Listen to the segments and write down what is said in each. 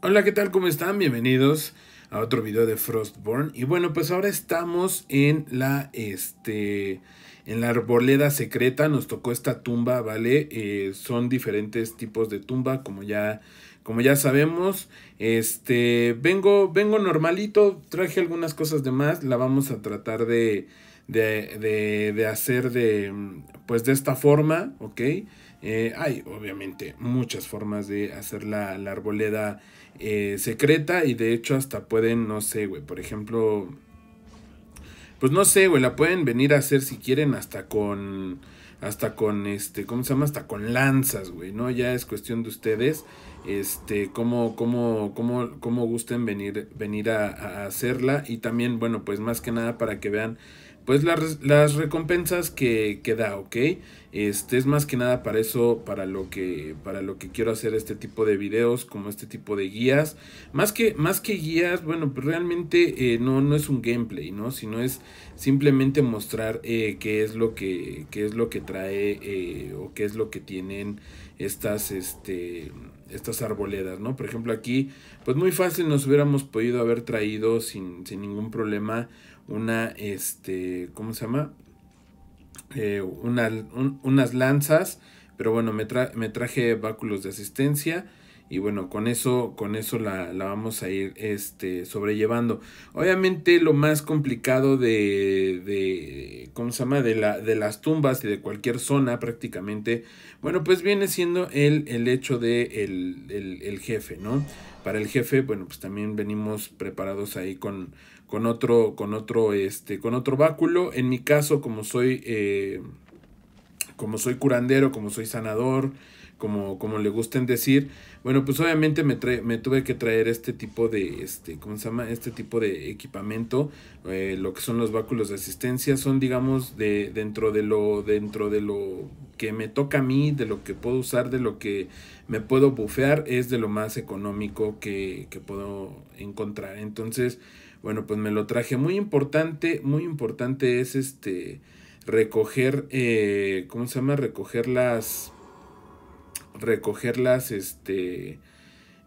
Hola, ¿qué tal? ¿Cómo están? Bienvenidos a otro video de Frostborn. Y bueno, pues ahora estamos en la, este, en la arboleda secreta. Nos tocó esta tumba, ¿vale? Eh, son diferentes tipos de tumba, como ya, como ya sabemos. Este, vengo, vengo normalito, traje algunas cosas de más. La vamos a tratar de, de, de, hacer de, pues de esta forma, ¿ok? ok eh, hay obviamente muchas formas de hacer la, arboleda eh, secreta y de hecho hasta pueden, no sé, güey, por ejemplo, pues no sé, güey, la pueden venir a hacer si quieren hasta con, hasta con, este, ¿cómo se llama? Hasta con lanzas, güey, ¿no? Ya es cuestión de ustedes, este, cómo, cómo, cómo, cómo gusten venir, venir a hacerla y también, bueno, pues más que nada para que vean pues las, las recompensas que, que, da, ¿ok? Este es más que nada para eso, para lo que, para lo que quiero hacer este tipo de videos, como este tipo de guías. Más que, más que guías, bueno, pues realmente eh, no, no es un gameplay, ¿no? Sino es simplemente mostrar eh, qué es lo que, qué es lo que trae eh, o qué es lo que tienen estas, este, estas arboledas, ¿no? Por ejemplo aquí, pues muy fácil nos hubiéramos podido haber traído sin, sin ningún problema una, este, ¿cómo se llama? Eh, unas lanzas, pero bueno, me, traje báculos de asistencia y bueno, con eso, con eso la, vamos a ir este, sobrellevando. Obviamente lo más complicado de, de ¿cómo se llama? De, la, de las tumbas y de cualquier zona prácticamente, bueno, pues viene siendo el, el hecho de el, el, el, jefe, ¿no? Para el jefe, bueno, pues también venimos preparados ahí con, con otro, con otro, este, con otro báculo. En mi caso, como soy, eh, como soy curandero, como soy sanador, como, como le gusten decir, bueno, pues obviamente me, trae, me tuve que traer este tipo de, este, ¿cómo se llama? Este tipo de equipamiento, eh, lo que son los báculos de asistencia, son, digamos, de, dentro de lo, dentro de lo que me toca a mí, de lo que puedo usar, de lo que me puedo bufear, es de lo más económico que, que puedo encontrar. Entonces, bueno, pues me lo traje. Muy importante, muy importante es este recoger, eh, ¿cómo se llama? Recoger las, recoger las, este,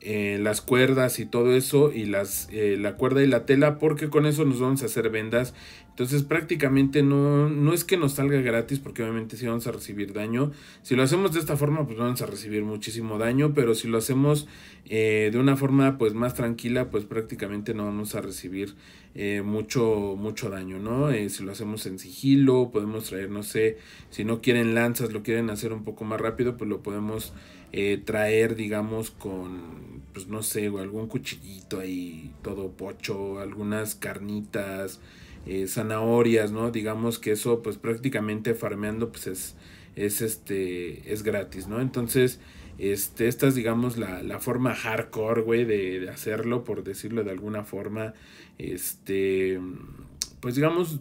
eh, las cuerdas y todo eso y las, eh, la cuerda y la tela porque con eso nos vamos a hacer vendas entonces prácticamente no, no es que nos salga gratis porque obviamente si sí vamos a recibir daño. Si lo hacemos de esta forma pues vamos a recibir muchísimo daño, pero si lo hacemos eh, de una forma pues más tranquila pues prácticamente no vamos a recibir eh, mucho, mucho daño, ¿no? Eh, si lo hacemos en sigilo podemos traer, no sé, si no quieren lanzas, lo quieren hacer un poco más rápido pues lo podemos traer digamos con pues no sé, algún cuchillito ahí todo pocho, algunas carnitas. Eh, zanahorias, ¿no? Digamos que eso pues prácticamente farmeando pues es, es, este, es gratis, ¿no? Entonces, este, esta es digamos la, forma hardcore, güey, de, de, hacerlo, por decirlo de alguna forma, este, pues digamos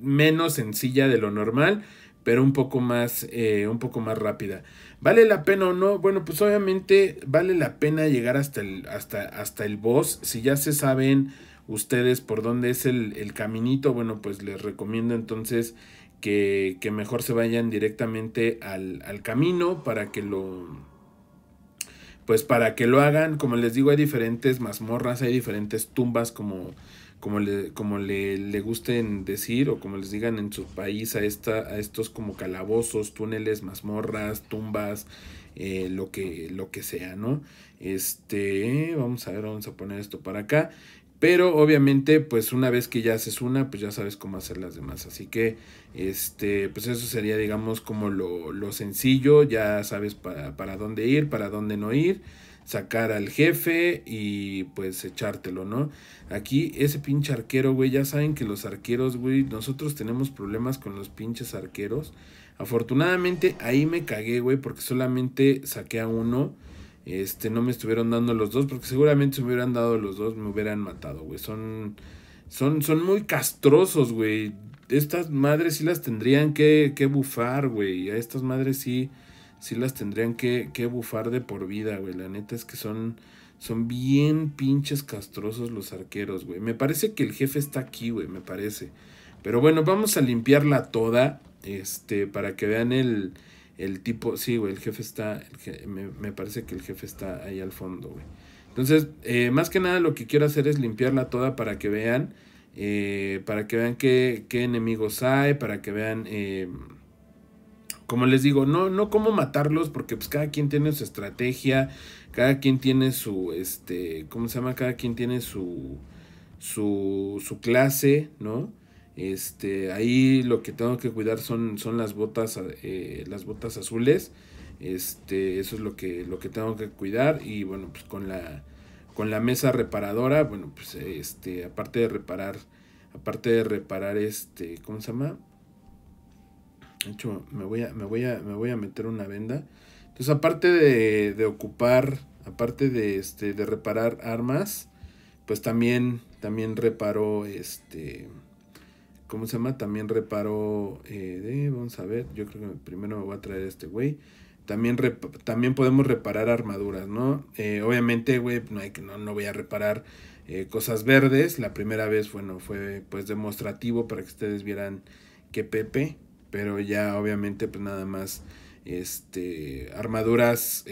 menos sencilla de lo normal pero un poco más eh, un poco más rápida vale la pena o no bueno pues obviamente vale la pena llegar hasta el hasta hasta el boss si ya se saben ustedes por dónde es el, caminito, bueno, pues les recomiendo entonces que, mejor se vayan directamente al, camino para que lo pues para que lo hagan, como les digo, hay diferentes mazmorras, hay diferentes tumbas, como, como, le, como le, gusten decir o como les digan en su país, a, esta, a estos como calabozos, túneles, mazmorras, tumbas, eh, lo, que, lo que sea, ¿no? Este, vamos a ver, vamos a poner esto para acá. Pero obviamente, pues una vez que ya haces una, pues ya sabes cómo hacer las demás. Así que, este, pues eso sería, digamos, como lo, sencillo. Ya sabes para, para dónde ir, para dónde no ir sacar al jefe y pues echártelo, ¿no? Aquí ese pinche arquero, güey, ya saben que los arqueros, güey, nosotros tenemos problemas con los pinches arqueros. Afortunadamente ahí me cagué, güey, porque solamente saqué a uno este, no me estuvieron dando los dos, porque seguramente si me hubieran dado los dos me hubieran matado, güey. Son, son, son muy castrosos, güey. Estas madres sí las tendrían que, que bufar, güey. A estas madres sí, sí las tendrían que, que bufar de por vida, güey. La neta es que son, son bien pinches castrosos los arqueros, güey. Me parece que el jefe está aquí, güey, me parece. Pero bueno, vamos a limpiarla toda, este, para que vean el el tipo, sí, güey, el jefe está, me, parece que el jefe está ahí al fondo, güey. Entonces, eh, más que nada lo que quiero hacer es limpiarla toda para que vean, eh, para que vean qué, qué, enemigos hay, para que vean, eh, como les digo, no, no cómo matarlos, porque pues cada quien tiene su estrategia, cada quien tiene su, este, ¿cómo se llama? Cada quien tiene su, su, su clase, ¿no? Este, ahí lo que tengo que cuidar son, son las botas, eh, las botas azules. Este, eso es lo que, lo que tengo que cuidar. Y bueno, pues con la, con la mesa reparadora, bueno, pues este, aparte de reparar, aparte de reparar este, ¿cómo se llama? hecho, me voy a, me voy a, me voy a meter una venda. Entonces, aparte de, de ocupar, aparte de, este, de reparar armas, pues también, también reparó este ¿Cómo se llama? También reparó eh, de, vamos a ver, yo creo que primero me voy a traer este güey. También, también podemos reparar armaduras, ¿no? Eh, obviamente, güey, no, hay que, no, voy a reparar eh, cosas verdes. La primera vez, bueno, fue pues demostrativo para que ustedes vieran que Pepe, pero ya obviamente pues nada más este armaduras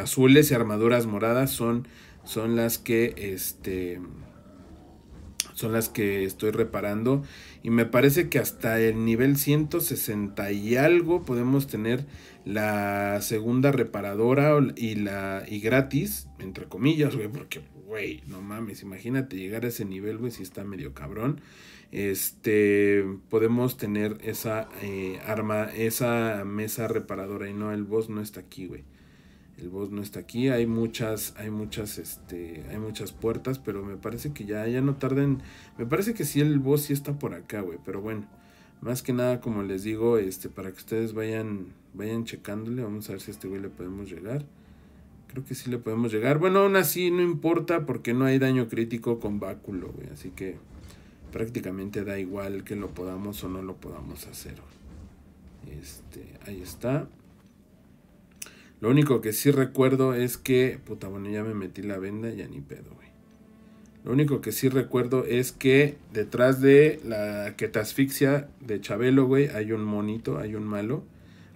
azules y armaduras moradas son son las que este son las que estoy reparando y me parece que hasta el nivel 160 y algo podemos tener la segunda reparadora y la y gratis entre comillas güey porque güey no mames imagínate llegar a ese nivel güey si está medio cabrón este podemos tener esa eh, arma esa mesa reparadora y no el boss no está aquí güey el boss no está aquí. Hay muchas, hay muchas, este, hay muchas puertas, pero me parece que ya, ya no tarden. Me parece que sí el boss sí está por acá, güey. Pero bueno, más que nada, como les digo, este, para que ustedes vayan, vayan checándole. Vamos a ver si a este güey le podemos llegar. Creo que sí le podemos llegar. Bueno, aún así no importa porque no hay daño crítico con báculo, güey. Así que prácticamente da igual que lo podamos o no lo podamos hacer. Este, ahí está. Lo único que sí recuerdo es que. Puta, bueno, ya me metí la venda, y ya ni pedo, güey. Lo único que sí recuerdo es que detrás de la que asfixia de Chabelo, güey, hay un monito, hay un malo,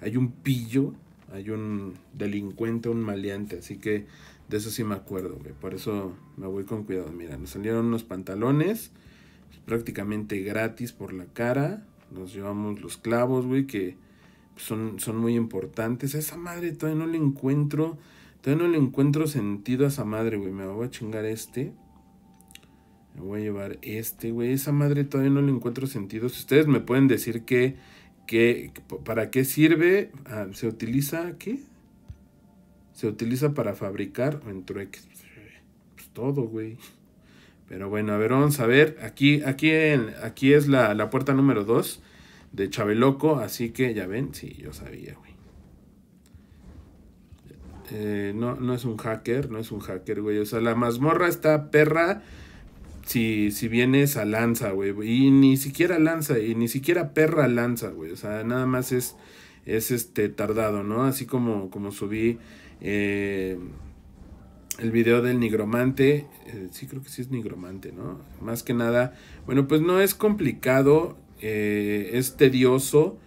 hay un pillo, hay un delincuente, un maleante. Así que de eso sí me acuerdo, güey. Por eso me voy con cuidado. Mira, nos salieron unos pantalones prácticamente gratis por la cara. Nos llevamos los clavos, güey, que son, muy importantes. esa madre todavía no le encuentro. Todavía no le encuentro sentido a esa madre, güey. Me voy a chingar este. Me voy a llevar este, güey. Esa madre todavía no le encuentro sentido. Si ustedes me pueden decir que, para qué sirve, ah, se utiliza, ¿qué? Se utiliza para fabricar en trueques. Pues todo, güey. Pero bueno, a ver, vamos a ver. Aquí, aquí, aquí es la, la puerta número 2 de Chabeloco, así que ya ven, sí, yo sabía, güey. Eh, no, no es un hacker, no es un hacker, güey. O sea, la mazmorra está perra si, si vienes a lanza, güey. Y ni siquiera lanza, y ni siquiera perra lanza, güey. O sea, nada más es, es este tardado, ¿no? Así como, como subí eh, el video del nigromante. Eh, sí, creo que sí es nigromante, ¿no? Más que nada, bueno, pues no es complicado eh, es tedioso,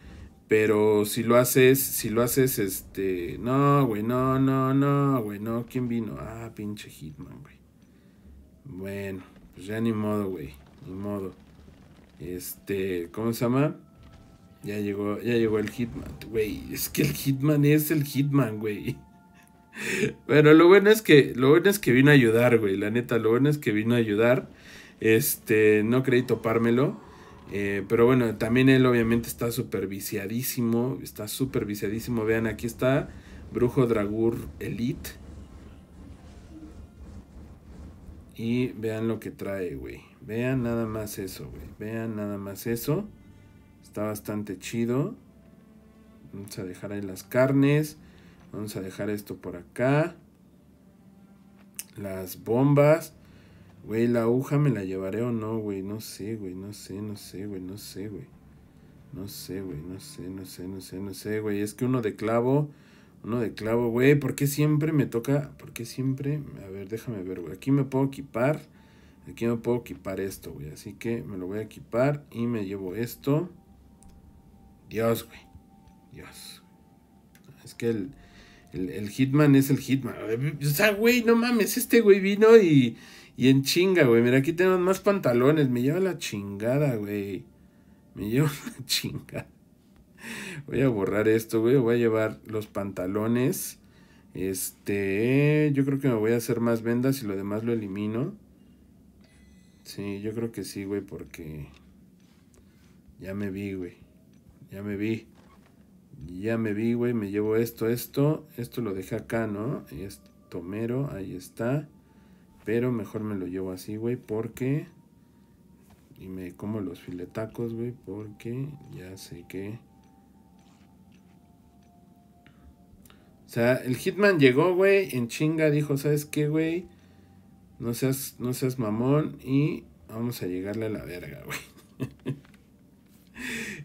pero si lo haces, si lo haces, este, no, güey, no, no, no, güey, no, ¿quién vino? Ah, pinche Hitman, güey. Bueno, pues ya ni modo, güey, ni modo. Este, ¿cómo se llama? Ya llegó, ya llegó el Hitman, güey. Es que el Hitman es el Hitman, güey. Bueno, lo bueno es que, lo bueno es que vino a ayudar, güey. La neta, lo bueno es que vino a ayudar. Este, no creí topármelo. Eh, pero bueno, también él obviamente está súper viciadísimo. Está súper viciadísimo. Vean, aquí está Brujo Dragur Elite. Y vean lo que trae, güey. Vean nada más eso, güey. Vean nada más eso. Está bastante chido. Vamos a dejar ahí las carnes. Vamos a dejar esto por acá. Las bombas. Güey, la aguja me la llevaré o no, güey. No sé, güey. No sé, no sé, güey. No sé, güey. No sé, güey. No sé, no sé, no sé, no sé, güey. Es que uno de clavo. Uno de clavo, güey. ¿Por qué siempre me toca? ¿Por qué siempre? A ver, déjame ver, güey. Aquí me puedo equipar. Aquí me puedo equipar esto, güey. Así que me lo voy a equipar y me llevo esto. Dios, güey. Dios. Es que el, el, el Hitman es el Hitman. O sea, güey, no mames. Este güey vino y y en chinga, güey. Mira, aquí tenemos más pantalones. Me lleva la chingada, güey. Me lleva la chingada. Voy a borrar esto, güey. Voy a llevar los pantalones. Este, yo creo que me voy a hacer más vendas y lo demás lo elimino. Sí, yo creo que sí, güey, porque ya me vi, güey. Ya me vi. Ya me vi, güey. Me llevo esto, esto. Esto lo dejé acá, ¿no? Esto mero, ahí está. Pero mejor me lo llevo así, güey, porque... Y me como los filetacos, güey, porque ya sé que... O sea, el Hitman llegó, güey, en chinga, dijo, ¿sabes qué, güey? No seas, no seas mamón y vamos a llegarle a la verga, güey.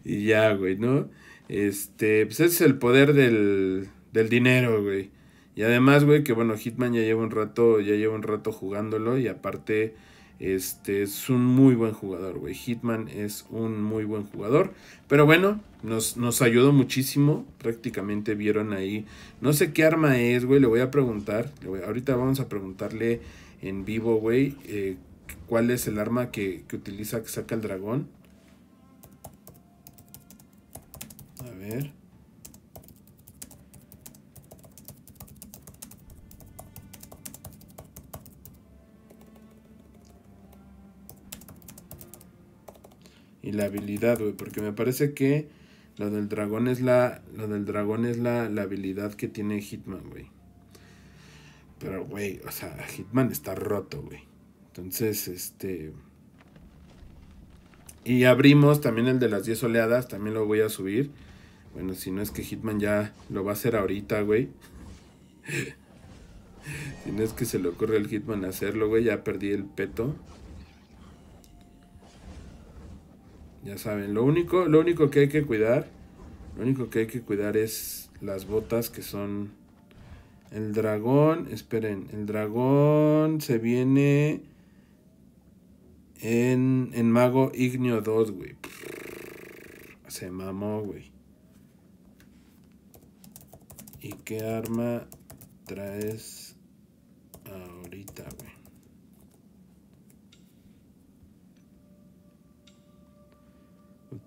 y ya, güey, ¿no? Este, pues ese es el poder del, del dinero, güey. Y además, güey, que bueno, Hitman ya lleva un rato, ya lleva un rato jugándolo y aparte este es un muy buen jugador, güey. Hitman es un muy buen jugador. Pero bueno, nos, nos ayudó muchísimo. Prácticamente vieron ahí. No sé qué arma es, güey. Le voy a preguntar. ahorita vamos a preguntarle en vivo, güey. Eh, ¿Cuál es el arma que utiliza, que saca el dragón? A ver. y la habilidad, güey. Porque me parece que lo del dragón es la. Lo del dragón es la, la habilidad que tiene Hitman, güey. Pero, güey, o sea, Hitman está roto, güey. Entonces, este. Y abrimos también el de las 10 oleadas, también lo voy a subir. Bueno, si no es que Hitman ya lo va a hacer ahorita, güey. si no es que se le ocurre al Hitman hacerlo, güey, ya perdí el peto. Ya saben, lo único, lo único que hay que cuidar, lo único que hay que cuidar es las botas que son el dragón, esperen, el dragón se viene en, en mago Ignio 2, güey. Se mamó, güey. ¿Y qué arma traes ahorita, güey?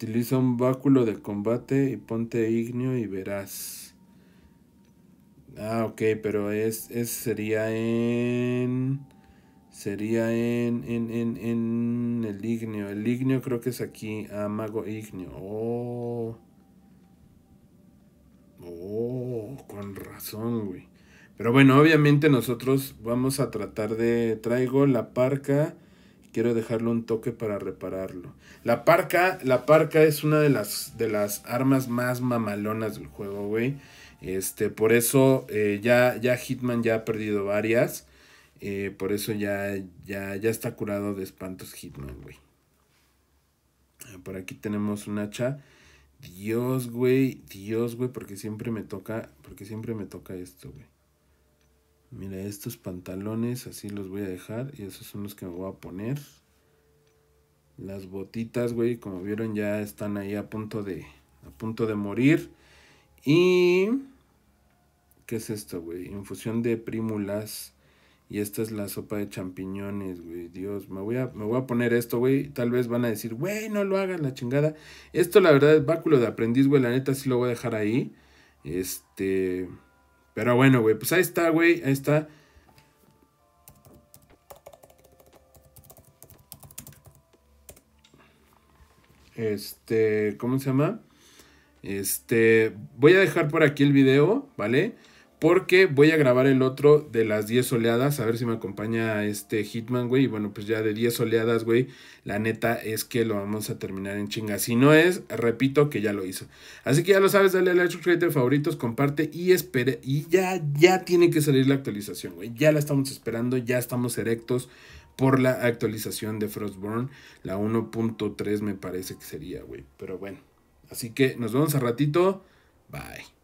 Utiliza un báculo de combate y ponte ignio y verás. Ah, ok, pero es, sería en... Sería en, en, en el ignio. El ignio creo que es aquí. Ah, mago ignio. Oh. Oh, con razón, güey. Pero bueno, obviamente nosotros vamos a tratar de... Traigo la parca quiero dejarle un toque para repararlo. La parca, la parca es una de las, de las armas más mamalonas del juego, güey. Este, por eso eh, ya, ya Hitman ya ha perdido varias. Eh, por eso ya, ya, ya está curado de espantos Hitman, güey. Eh, por aquí tenemos un hacha. Dios, güey, Dios, güey, porque siempre me toca, porque siempre me toca esto, güey. Mira, estos pantalones así los voy a dejar y esos son los que me voy a poner. Las botitas, güey, como vieron ya están ahí a punto de, a punto de morir. Y... ¿Qué es esto, güey? Infusión de prímulas. Y esta es la sopa de champiñones, güey. Dios, me voy, a, me voy a poner esto, güey. Tal vez van a decir, güey, no lo hagas la chingada. Esto, la verdad, es báculo de aprendiz, güey. La neta sí lo voy a dejar ahí. Este. Pero bueno, güey, pues ahí está, güey, ahí está. Este, ¿cómo se llama? Este, voy a dejar por aquí el video, ¿vale? Porque voy a grabar el otro de las 10 oleadas. A ver si me acompaña este Hitman, güey. Y bueno, pues ya de 10 oleadas, güey. La neta es que lo vamos a terminar en chinga. Si no es, repito que ya lo hizo. Así que ya lo sabes, dale a like, suscríbete, favoritos, comparte y espere. Y ya, ya tiene que salir la actualización, güey. Ya la estamos esperando, ya estamos erectos por la actualización de Frostborn. La 1.3 me parece que sería, güey. Pero bueno. Así que nos vemos a ratito. Bye.